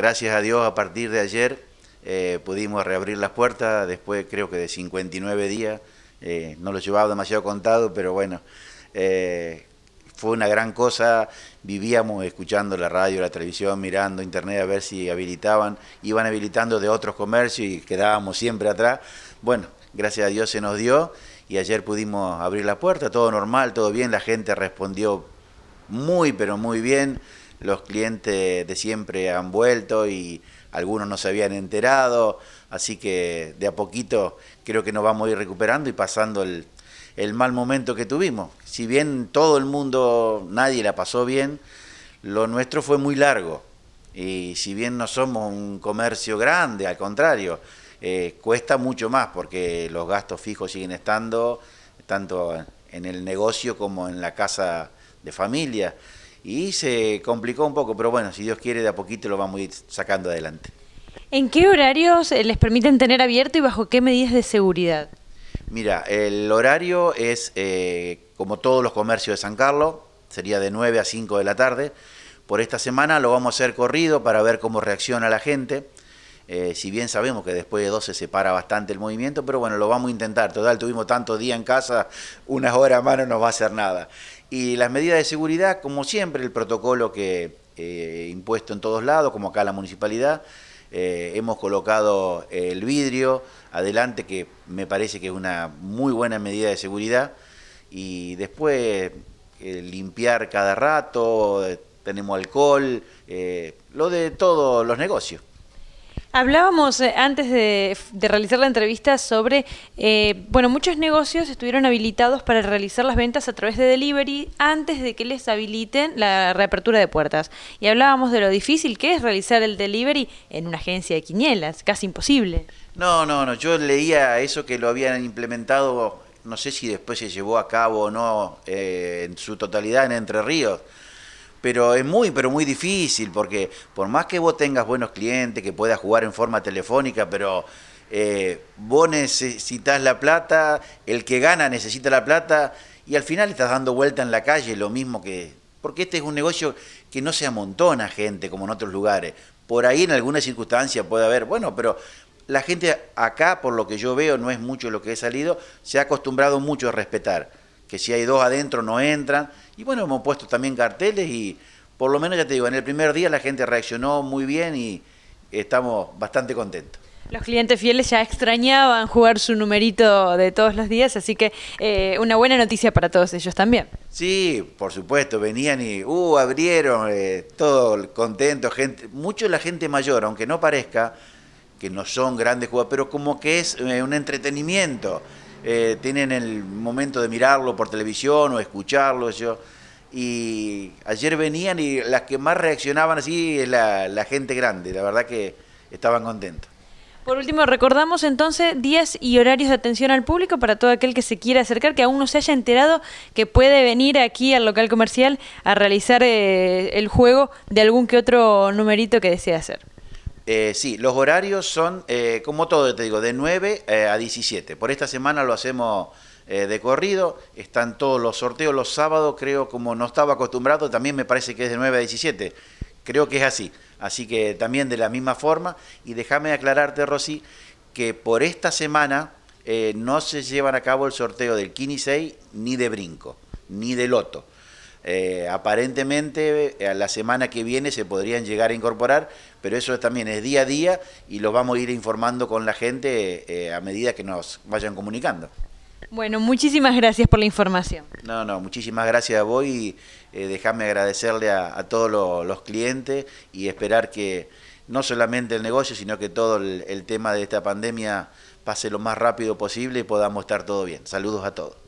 Gracias a Dios, a partir de ayer eh, pudimos reabrir las puertas, después creo que de 59 días, eh, no lo llevaba demasiado contado, pero bueno, eh, fue una gran cosa, vivíamos escuchando la radio, la televisión, mirando internet a ver si habilitaban, iban habilitando de otros comercios y quedábamos siempre atrás. Bueno, gracias a Dios se nos dio y ayer pudimos abrir la puerta, todo normal, todo bien, la gente respondió muy, pero muy bien los clientes de siempre han vuelto y algunos no se habían enterado, así que de a poquito creo que nos vamos a ir recuperando y pasando el, mal momento que tuvimos. Si bien todo el mundo, nadie la pasó bien, lo nuestro fue muy largo. Y si bien no somos un comercio grande, al contrario, eh, cuesta mucho más porque los gastos fijos siguen estando tanto en el negocio como en la casa de familia y se complicó un poco, pero bueno, si Dios quiere, de a poquito lo vamos a ir sacando adelante. ¿En qué horarios eh, les permiten tener abierto y bajo qué medidas de seguridad? Mira, el horario es eh, como todos los comercios de San Carlos, sería de 9 a 5 de la tarde. Por esta semana lo vamos a hacer corrido para ver cómo reacciona la gente. Eh, si bien sabemos que después de 12 se separa bastante el movimiento, pero bueno, lo vamos a intentar. Total, tuvimos tanto día en casa, unas horas mano no nos va a hacer nada. Y las medidas de seguridad, como siempre, el protocolo que eh, impuesto en todos lados, como acá la municipalidad, eh, hemos colocado el vidrio adelante, que me parece que es una muy buena medida de seguridad. Y después limpiar cada rato, tenemos alcohol, lo de todos los negocios. Hablábamos eh, antes de, realizar la entrevista sobre, eh, bueno, muchos negocios estuvieron habilitados para realizar las ventas a través de delivery antes de que les habiliten la reapertura de puertas. Y hablábamos de lo difícil que es realizar el delivery en una agencia de quinielas, casi imposible. No, no, no, yo leía eso que lo habían implementado, no sé si después se llevó a cabo o no eh, en su totalidad en Entre Ríos pero es muy, pero muy difícil, porque por más que vos tengas buenos clientes, que puedas jugar en forma telefónica, pero eh, vos necesitas la plata, el que gana necesita la plata, y al final estás dando vuelta en la calle, lo mismo que... Porque este es un negocio que no se amontona gente como en otros lugares. Por ahí en alguna circunstancia puede haber, bueno, pero la gente acá, por lo que yo veo, no es mucho lo que he salido, se ha acostumbrado mucho a respetar que si hay dos adentro no entran. Y bueno, hemos puesto también carteles y por lo menos ya te digo, en el primer día la gente reaccionó muy bien y estamos bastante contentos. Los clientes fieles ya extrañaban jugar su numerito de todos los días, así que eh, una buena noticia para todos ellos también. Sí, por supuesto, venían y uh, abrieron, eh, todo contento, gente, mucho la gente mayor, aunque no parezca que no son grandes jugadores, pero como que es eh, un entretenimiento. Eh, tienen el momento de mirarlo por televisión o escucharlo. Yo, y ayer venían y las que más reaccionaban así es la, gente grande, la verdad que estaban contentos. Por último, recordamos entonces días y horarios de atención al público para todo aquel que se quiera acercar, que aún no se haya enterado que puede venir aquí al local comercial a realizar eh, el juego de algún que otro numerito que desee hacer. Eh, sí, los horarios son, eh, como todo, te digo, de 9 eh, a 17. Por esta semana lo hacemos de corrido. Están todos los sorteos los sábados, creo, como no estaba acostumbrado, también me parece que es de 9 a 17. Creo que es así. Así que también de la misma forma. Y déjame aclararte, Rosy, que por esta semana no se llevan a cabo el sorteo del Kini ni de Brinco, ni de Loto. Eh, aparentemente eh, a la semana que viene se podrían llegar a incorporar, pero eso también es día a día y lo vamos a ir informando con la gente eh, a medida que nos vayan comunicando. Bueno, muchísimas gracias por la información. No, no, muchísimas gracias a vos y eh, agradecerle a, todos los clientes y esperar que no solamente el negocio, sino que todo el tema de esta pandemia pase lo más rápido posible y podamos estar todo bien. Saludos a todos.